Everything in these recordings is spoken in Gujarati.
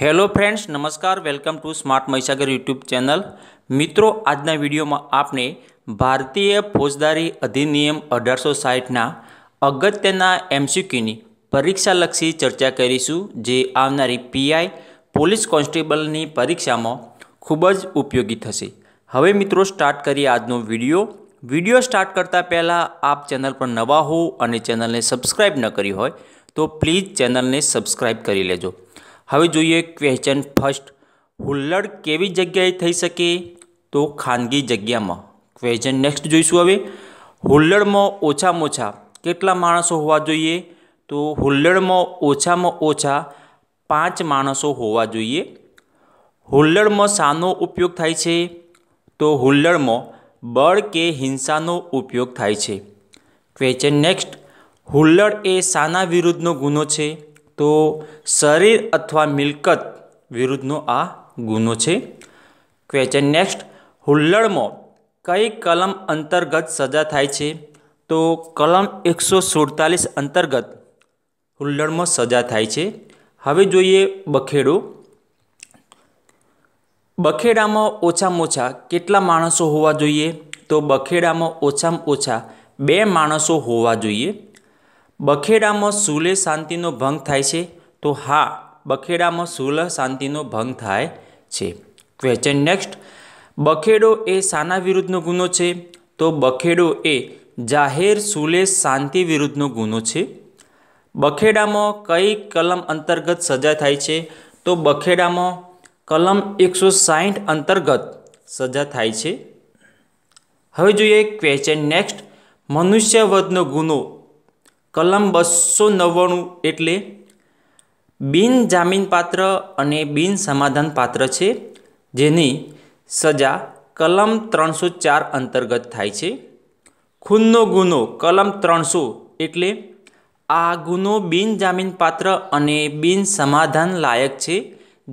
હેલો ફ્રેન્ડ્સ નમસ્કાર welcome to smart Mahisagar YouTube channel મિત્રો આજના વિડીયોમાં આપણે ભારતીય ફોજદારી અધિનિયમ અઢારસો સાહીઠના અગત્યના એમસીક્યુની પરીક્ષાલક્ષી ચર્ચા કરીશું જે આવનારી પીઆઈ પોલીસ કોન્સ્ટેબલની પરીક્ષામાં ખૂબ જ ઉપયોગી થશે હવે મિત્રો સ્ટાર્ટ કરીએ આજનો વિડીયો વિડીયો સ્ટાર્ટ કરતાં પહેલાં આપ ચેનલ પર નવા હો અને ચેનલને સબસ્ક્રાઈબ ન કરી હોય તો પ્લીઝ ચેનલને સબસ્ક્રાઈબ કરી લેજો હવે જોઈએ ક્વેશ્ચન ફર્સ્ટ હુલ્લડ કેવી જગ્યાએ થઈ શકે તો ખાનગી જગ્યામાં ક્વેશ્ચન નેક્સ્ટ જોઈશું હવે હુલ્લડમાં ઓછામાં ઓછા કેટલા માણસો હોવા જોઈએ તો હુલ્લડમાં ઓછામાં ઓછા પાંચ માણસો હોવા જોઈએ હુલ્લડમાં શાનો ઉપયોગ થાય છે તો હુલ્લડમાં બળ કે હિંસાનો ઉપયોગ થાય છે ક્વેશ્ચન નેક્સ્ટ હુલ્લડ એ શાના વિરુદ્ધનો ગુનો છે તો શરીર અથવા મિલકત વિરુદ્ધનો આ ગુનો છે ક્વેશ્ચન નેક્સ્ટ હુલ્લડમાં કઈ કલમ અંતર્ગત સજા થાય છે તો કલમ એકસો સુડતાલીસ અંતર્ગત હુલ્લડમાં સજા થાય છે હવે જોઈએ બખેડો બખેડામાં ઓછામાં ઓછા કેટલા માણસો હોવા જોઈએ તો બખેડામાં ઓછામાં ઓછા બે માણસો હોવા જોઈએ બખેડામાં સુલે શાંતિનો ભંગ થાય છે તો હા બખેડામાં સુલહ શાંતિનો ભંગ થાય છે ક્વેશ્ચન નેક્સ્ટ બખેડો એ શાના વિરુદ્ધનો ગુનો છે તો બખેડો એ જાહેર સુલે શાંતિ વિરુદ્ધનો ગુનો છે બખેડામાં કઈ કલમ અંતર્ગત સજા થાય છે તો બખેડામાં કલમ એકસો સાહીઠ અંતર્ગત સજા થાય છે હવે જોઈએ ક્વેશ્ચન નેક્સ્ટ મનુષ્યવધનો ગુનો કલમ બસો નવ્વાણું એટલે બિન જામીનપાત્ર અને બિન સમાધાનપાત્ર છે જેની સજા કલમ ત્રણસો ચાર અંતર્ગત થાય છે ખૂનનો ગુનો કલમ ત્રણસો એટલે આ ગુનો બિન જામીનપાત્ર અને બિન સમાધાન લાયક છે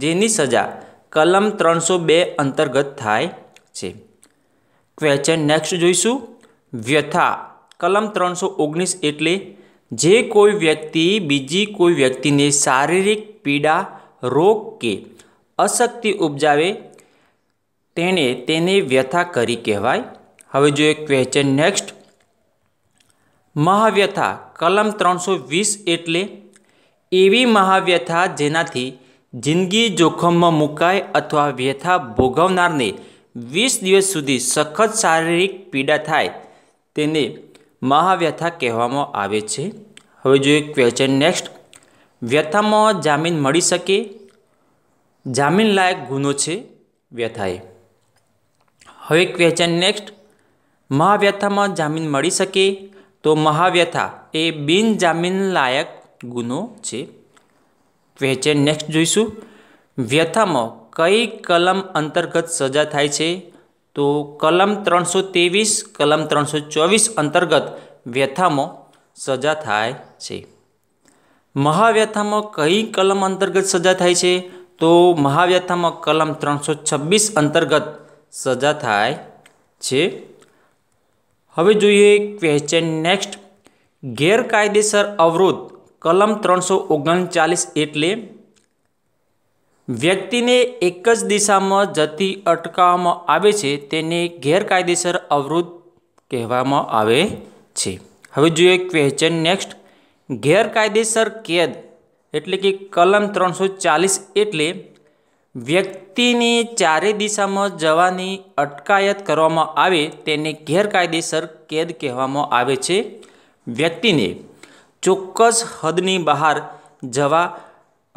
જેની સજા કલમ ત્રણસો બે અંતર્ગત થાય છે ક્વેશ્ચન નેક્સ્ટ જોઈશું વ્યથા કલમ ત્રણસો ઓગણીસ એટલે જે કોઈ વ્યક્તિ બીજી કોઈ વ્યક્તિને શારીરિક પીડા રોગ કે અશક્તિ ઉપજાવે તેણે તેને વ્યથા કરી કહેવાય હવે જો એક ક્વેશ્ચન નેક્સ્ટ મહાવ્યથા કલમ ત્રણસો વીસ એટલે એવી મહાવ્યથા જેનાથી જિંદગી જોખમમાં મુકાય અથવા વ્યથા ભોગવનારને વીસ દિવસ સુધી સખત શારીરિક પીડા થાય તેને મહાવ્યથા કહેવામાં આવે છે હવે જોઈએ ક્વેશ્ચન નેક્સ્ટ વ્યથામાં જામીન મળી શકે જામીન લાયક ગુનો છે વ્યથા એ હવે ક્વેશ્ચન નેક્સ્ટ મહાવ્યથામાં જામીન મળી શકે તો મહાવ્યથા એ બિનજામીન લાયક ગુનો છે ક્વેશ્ચન નેક્સ્ટ જોઈશું વ્યથામાં કઈ કલમ અંતર્ગત સજા થાય છે તો કલમ ત્રણસો ત્રેવીસ કલમ ત્રણસો ચોવીસ અંતર્ગત વ્યથામાં સજા થાય છે મહાવ્યથામાં કઈ કલમ અંતર્ગત સજા થાય છે તો મહાવ્યથામાં કલમ ત્રણસો છવ્વીસ અંતર્ગત સજા થાય છે હવે જોઈએ ક્વેશ્ચન નેક્સ્ટ ગેરકાયદેસર અવરોધ કલમ ત્રણસો ઓગણચાલીસ એટલે વ્યક્તિને એક જ દિશામાં જતી અટકાવવામાં આવે છે તેને ગેરકાયદેસર અવરોધ કહેવામાં આવે છે હવે જોઈએ ક્વેશ્ચન નેક્સ્ટ ગેરકાયદેસર કેદ એટલે કે કલમ ત્રણસો ચાલીસ એટલે વ્યક્તિને ચારે દિશામાં જવાની અટકાયત કરવામાં આવે તેને ગેરકાયદેસર કેદ કહેવામાં આવે છે વ્યક્તિને ચોક્કસ હદની બહાર જવા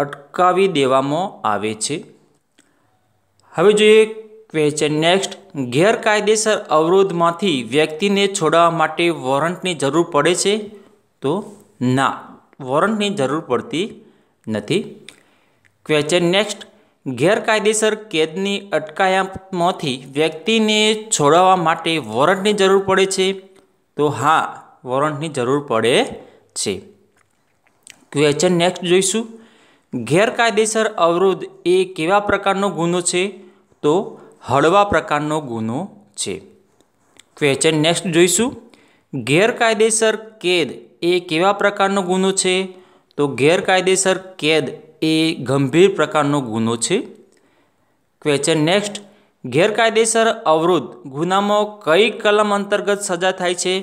અટકાવી દેવામાં આવે છે હવે જોઈએ ક્વેશ્ચન નેક્સ્ટ ગેરકાયદેસર અવરોધમાંથી વ્યક્તિને છોડાવવા માટે વોરંટની જરૂર પડે છે તો ના વોરંટની જરૂર પડતી નથી ક્વેશ્ચન નેક્સ્ટ ગેરકાયદેસર કેદની અટકાયતમાંથી વ્યક્તિને છોડાવવા માટે વોરંટની જરૂર પડે છે તો હા વોરંટની જરૂર પડે છે ક્વેશ્ચન નેક્સ્ટ જોઈશું ગેરકાયદેસર અવરોધ એ કેવા પ્રકારનો ગુનો છે તો હળવા પ્રકારનો ગુનો છે ક્વેશ્ચન નેક્સ્ટ જોઈશું ગેરકાયદેસર કેદ એ કેવા પ્રકારનો ગુનો છે તો ગેરકાયદેસર કેદ એ ગંભીર પ્રકારનો ગુનો છે ક્વેશ્ચન નેક્સ્ટ ગેરકાયદેસર અવરોધ ગુનામાં કઈ કલમ અંતર્ગત સજા થાય છે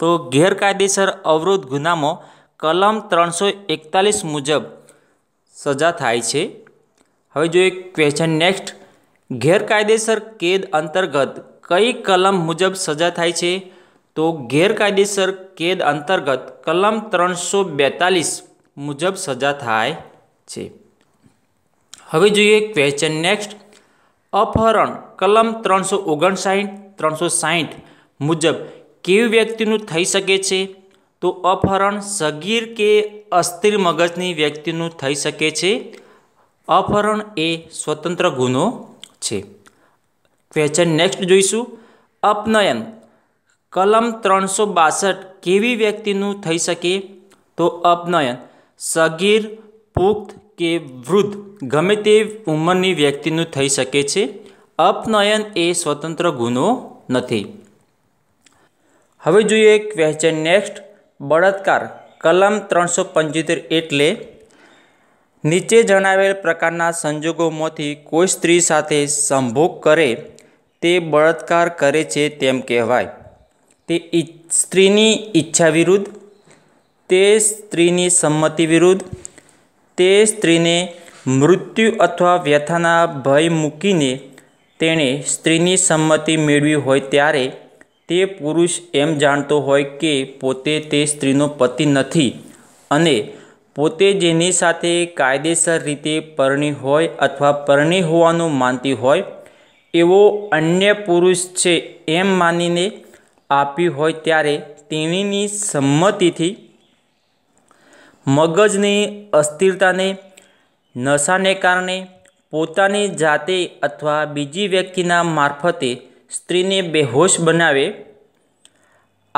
તો ગેરકાયદેસર અવરોધ ગુનામાં કલમ ત્રણસો એકતાલીસ મુજબ સજા થાય છે હવે જોઈએ ક્વેશ્ચન નેક્સ્ટ ગેરકાયદેસર કેદ અંતર્ગત કઈ કલમ મુજબ સજા થાય છે તો ગેરકાયદેસર કેદ અંતર્ગત કલમ ત્રણસો બેતાલીસ મુજબ સજા થાય છે હવે જોઈએ ક્વેશ્ચન નેક્સ્ટ અપહરણ કલમ ત્રણસો ઓગણસાઠ ત્રણસો સાહીઠ મુજબ કેવી વ્યક્તિનું થઈ શકે છે તો અપહરણ સગીર કે અસ્થિર મગજની વ્યક્તિનું થઈ શકે છે અપહરણ એ સ્વતંત્ર ગુનો છે ક્વેશ્ચન નેક્સ્ટ જોઈશું અપનયન કલમ ત્રણસો બાસઠ કેવી વ્યક્તિનું થઈ શકે તો અપનયન સગીર પુખ્ત કે વૃદ્ધ ગમે તે ઉંમરની વ્યક્તિનું થઈ શકે છે અપનયન એ સ્વતંત્ર ગુનો નથી હવે જોઈએ ક્વેશ્ચન નેક્સ્ટ બળાત્કાર કલમ ત્રણસો પંચોતેર એટલે નીચે જણાવેલ પ્રકારના સંજોગોમાંથી કોઈ સ્ત્રી સાથે સંભોગ કરે તે બળાત્કાર કરે છે તેમ કહેવાય તે સ્ત્રીની ઈચ્છા વિરુદ્ધ તે સ્ત્રીની સંમતિ વિરુદ્ધ તે સ્ત્રીને મૃત્યુ અથવા વ્યથાના ભય મૂકીને તેણે સ્ત્રીની સંમતિ મેળવી હોય ત્યારે તે પુરુષ એમ જાણતો હોય કે પોતે તે સ્ત્રીનો પતિ નથી અને પોતે જેની સાથે કાયદેસર રીતે પરણી હોય અથવા પરણી હોવાનું માનતી હોય એવો અન્ય પુરુષ છે એમ માનીને આપી હોય ત્યારે તેણીની સંમતિથી મગજની અસ્થિરતાને નશાને કારણે પોતાની જાતે અથવા બીજી વ્યક્તિના મારફતે સ્ત્રીને બેહોશ બનાવે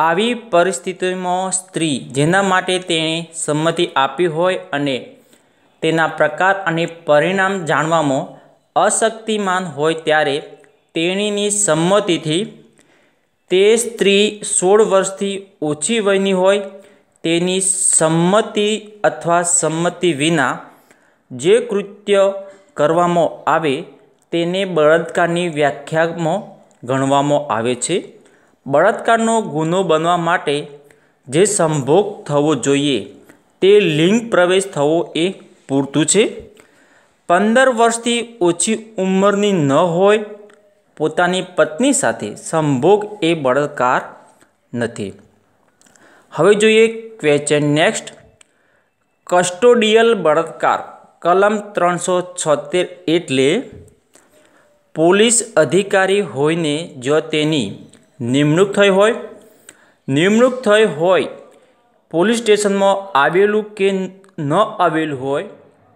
આવી પરિસ્થિતિમાં સ્ત્રી જેના માટે તેણે સંમતિ આપી હોય અને તેના પ્રકાર અને પરિણામ જાણવામાં અશક્તિમાન હોય ત્યારે તેણીની સંમતિથી તે સ્ત્રી સોળ વર્ષથી ઓછી વયની હોય તેની સંમતિ અથવા સંમતિ વિના જે કૃત્ય કરવામાં આવે તેને બળાત્કારની વ્યાખ્યામાં ગણવામાં આવે છે બળાત્કારનો ગુનો બનવા માટે જે સંભોગ થવો જોઈએ તે લિંગ પ્રવેશ થવો એ પૂરતું છે પંદર વર્ષથી ઓછી ઉંમરની ન હોય પોતાની પત્ની સાથે સંભોગ એ બળાત્કાર નથી હવે જોઈએ ક્વેચન નેક્સ્ટ કસ્ટોડિયલ બળાત્કાર કલમ ત્રણસો છોતેર એટલે પોલીસ અધિકારી હોઈને જો તેની નિમણૂક થઈ હોય નિમણૂક થઈ હોય પોલીસ સ્ટેશનમાં આવેલું કે ન આવેલું હોય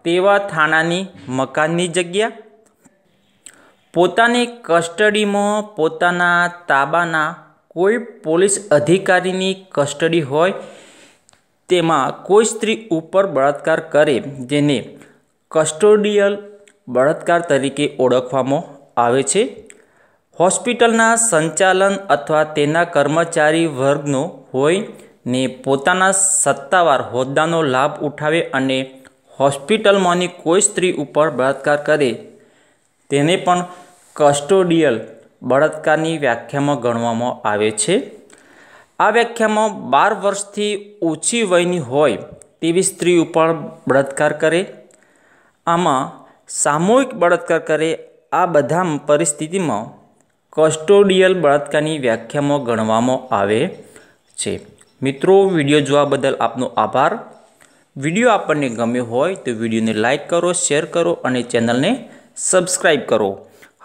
તેવા થાણાની મકાનની જગ્યા પોતાની કસ્ટડીમાં પોતાના તાબાના કોઈ પોલીસ અધિકારીની કસ્ટડી હોય તેમાં કોઈ સ્ત્રી ઉપર બળાત્કાર કરે જેને કસ્ટોડિયલ બળાત્કાર તરીકે ઓળખવામાં આવે છે હોસ્પિટલના સંચાલન અથવા તેના કર્મચારી વર્ગનો હોય ને પોતાના સત્તાવાર હોદ્દાનો લાભ ઉઠાવે અને હોસ્પિટલમાંની કોઈ સ્ત્રી ઉપર બળાત્કાર કરે તેને પણ કસ્ટોડિયલ બળાત્કારની વ્યાખ્યામાં ગણવામાં આવે છે આ વ્યાખ્યામાં બાર વર્ષથી ઓછી વયની હોય તેવી સ્ત્રી ઉપર બળાત્કાર કરે આમાં સામૂહિક બળાત્કાર કરે આ બધા પરિસ્થિતિમાં કસ્ટોડિયલ બળાત્કારની વ્યાખ્યામાં ગણવામાં આવે છે મિત્રો વિડીયો જોવા બદલ આપનો આભાર વિડીયો આપણને ગમ્યો હોય તો વિડીયોને લાઇક કરો શેર કરો અને ચેનલને સબસ્ક્રાઈબ કરો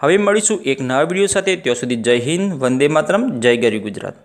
હવે મળીશું એક નવા વિડીયો સાથે ત્યાં સુધી જય હિન્દ વંદે માતરમ જય ગરી ગુજરાત